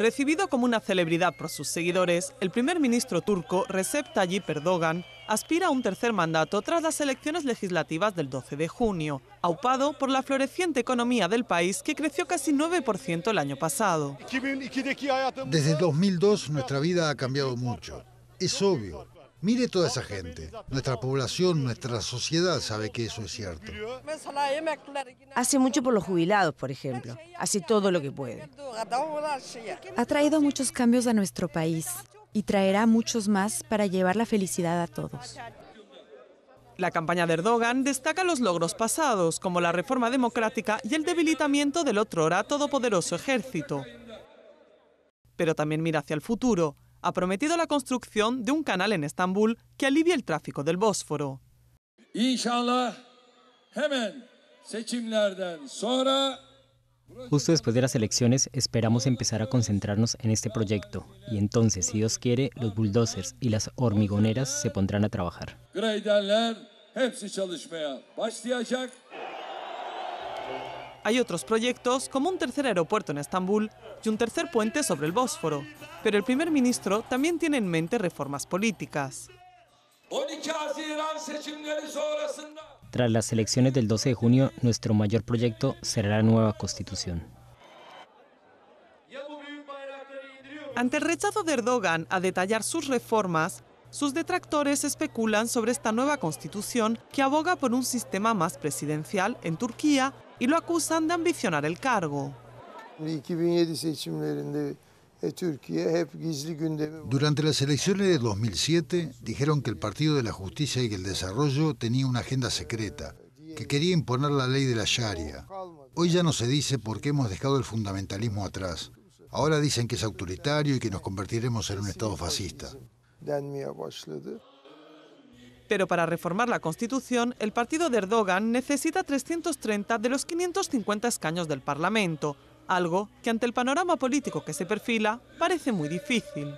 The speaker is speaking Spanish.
Recibido como una celebridad por sus seguidores, el primer ministro turco Recep Tayyip Erdogan aspira a un tercer mandato tras las elecciones legislativas del 12 de junio, aupado por la floreciente economía del país que creció casi 9% el año pasado. Desde 2002 nuestra vida ha cambiado mucho. Es obvio, Mire toda esa gente. Nuestra población, nuestra sociedad sabe que eso es cierto. Hace mucho por los jubilados, por ejemplo. Hace todo lo que puede. Ha traído muchos cambios a nuestro país y traerá muchos más para llevar la felicidad a todos. La campaña de Erdogan destaca los logros pasados, como la reforma democrática y el debilitamiento del otrora todopoderoso ejército. Pero también mira hacia el futuro ha prometido la construcción de un canal en Estambul que alivie el tráfico del Bósforo. Justo después de las elecciones esperamos empezar a concentrarnos en este proyecto y entonces, si Dios quiere, los bulldozers y las hormigoneras se pondrán a trabajar. Hay otros proyectos como un tercer aeropuerto en Estambul y un tercer puente sobre el Bósforo, pero el primer ministro también tiene en mente reformas políticas. Tras las elecciones del 12 de junio, nuestro mayor proyecto será la nueva constitución. Ante el rechazo de Erdogan a detallar sus reformas, sus detractores especulan sobre esta nueva constitución que aboga por un sistema más presidencial en Turquía y lo acusan de ambicionar el cargo. Eh, Durante las elecciones de 2007 dijeron que el Partido de la Justicia y el Desarrollo tenía una agenda secreta, que quería imponer la ley de la Sharia. Hoy ya no se dice por qué hemos dejado el fundamentalismo atrás. Ahora dicen que es autoritario y que nos convertiremos en un Estado fascista. Pero para reformar la Constitución, el partido de Erdogan necesita 330 de los 550 escaños del Parlamento, algo que ante el panorama político que se perfila parece muy difícil.